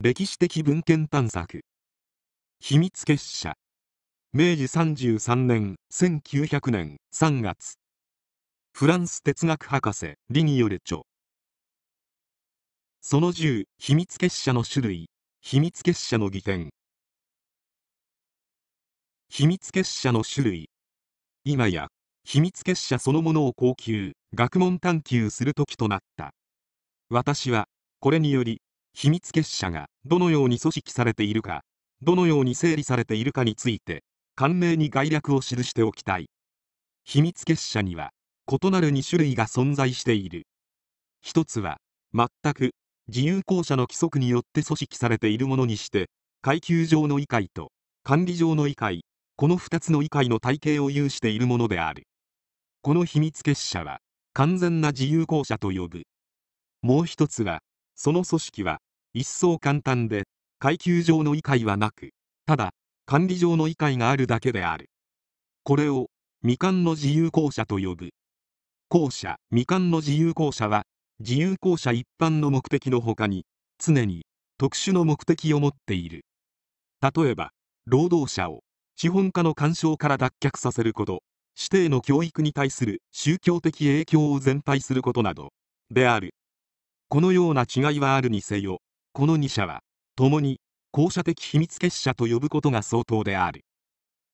歴史的文献探索秘密結社明治33年1900年3月フランス哲学博士リニよる著その10秘密結社の種類秘密結社の技典秘密結社の種類今や秘密結社そのものを高級学問探求する時となった私はこれにより秘密結社がどのように組織されているか、どのように整理されているかについて、簡明に概略を記しておきたい。秘密結社には、異なる2種類が存在している。一つは、全く自由公社の規則によって組織されているものにして、階級上の異界と管理上の異界、この2つの異界の体系を有しているものである。この秘密結社は、完全な自由公社と呼ぶ。もう一つは、その組織は一層簡単で階級上の異解はなくただ管理上の異解があるだけであるこれを未完の自由校舎と呼ぶ校舎未完の自由校舎は自由校舎一般の目的のほかに常に特殊の目的を持っている例えば労働者を資本家の干渉から脱却させること指定の教育に対する宗教的影響を全廃することなどであるこのような違いはあるにせよこの2社は、共に公社的秘密結社と呼ぶことが相当である。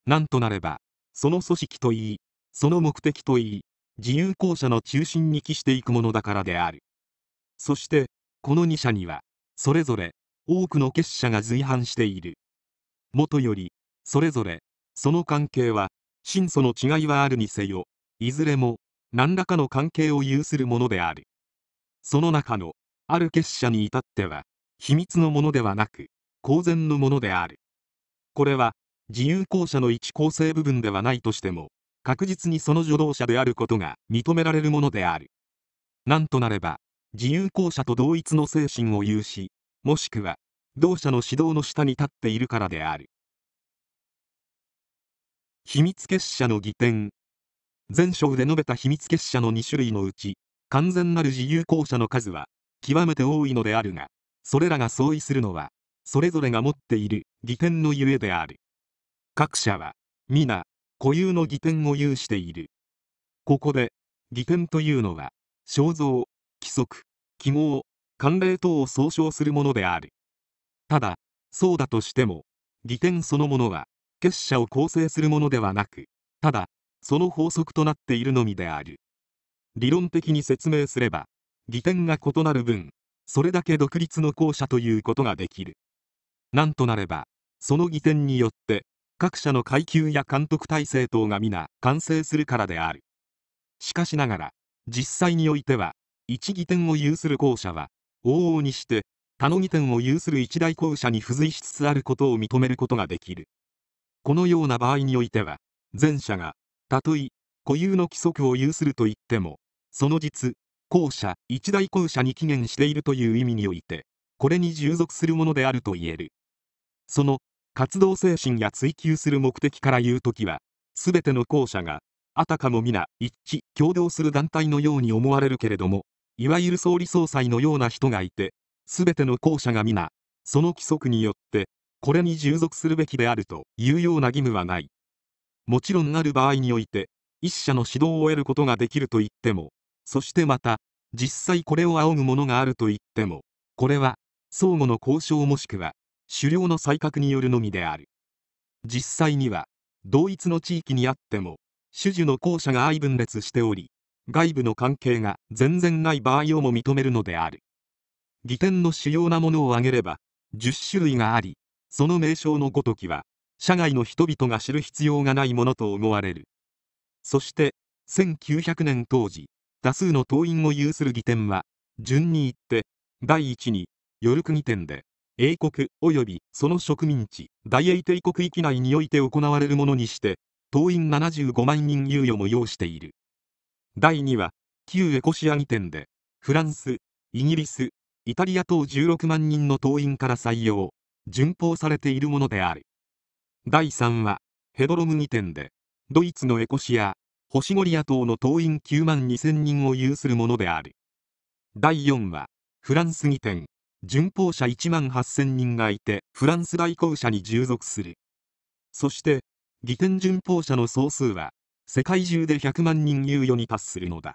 なんとなれば、その組織といい、その目的といい、自由公社の中心に帰していくものだからである。そして、この2社には、それぞれ多くの結社が随伴している。もとより、それぞれ、その関係は、真相の違いはあるにせよ、いずれも、何らかの関係を有するものである。その中の、ある結社に至っては、秘密のものではなく公然のものであるこれは自由校舎の一構成部分ではないとしても確実にその助動者であることが認められるものであるなんとなれば自由校舎と同一の精神を有しもしくは同社の指導の下に立っているからである秘密結社の疑点前章で述べた秘密結社の2種類のうち完全なる自由校舎の数は極めて多いのであるがそれらが相違するのは、それぞれが持っている義典のゆえである。各社は、皆、固有の義典を有している。ここで、義典というのは、肖像、規則、記号、慣例等を総称するものである。ただ、そうだとしても、義典そのものは、結社を構成するものではなく、ただ、その法則となっているのみである。理論的に説明すれば、義典が異なる分、それだけ独立の校舎ということができるなんとなればその議点によって各社の階級や監督体制等が皆完成するからであるしかしながら実際においては一議点を有する校舎は往々にして他の議点を有する一大校舎に付随しつつあることを認めることができるこのような場合においては前者がたとえ固有の規則を有するといってもその実後者一代後者に起源しているという意味においてこれに従属するものであると言えるその活動精神や追求する目的から言うときは全ての後者があたかも皆一致共同する団体のように思われるけれどもいわゆる総理総裁のような人がいて全ての後者が皆その規則によってこれに従属するべきであるというような義務はないもちろんある場合において一社の指導を得ることができると言ってもそしてまた実際これを仰ぐものがあると言ってもこれは相互の交渉もしくは狩猟の採択によるのみである実際には同一の地域にあっても種々の校舎が相分裂しており外部の関係が全然ない場合をも認めるのである儀典の主要なものを挙げれば10種類がありその名称のごときは社外の人々が知る必要がないものと思われるそして1900年当時多数の党員を有する議点は、順に言って、第一に、ヨルク議典で、英国及びその植民地、大英帝国域内において行われるものにして、党員75万人猶予も要している。第2は、旧エコシア議典で、フランス、イギリス、イタリア等16万人の党員から採用、順法されているものである。第3は、ヘドロム議典で、ドイツのエコシア、星ゴリア党の党員9万2000人を有するものである第4はフランス議点巡報者1万8000人がいてフランス代行者に従属するそして議典巡報者の総数は世界中で100万人猶予に達するのだ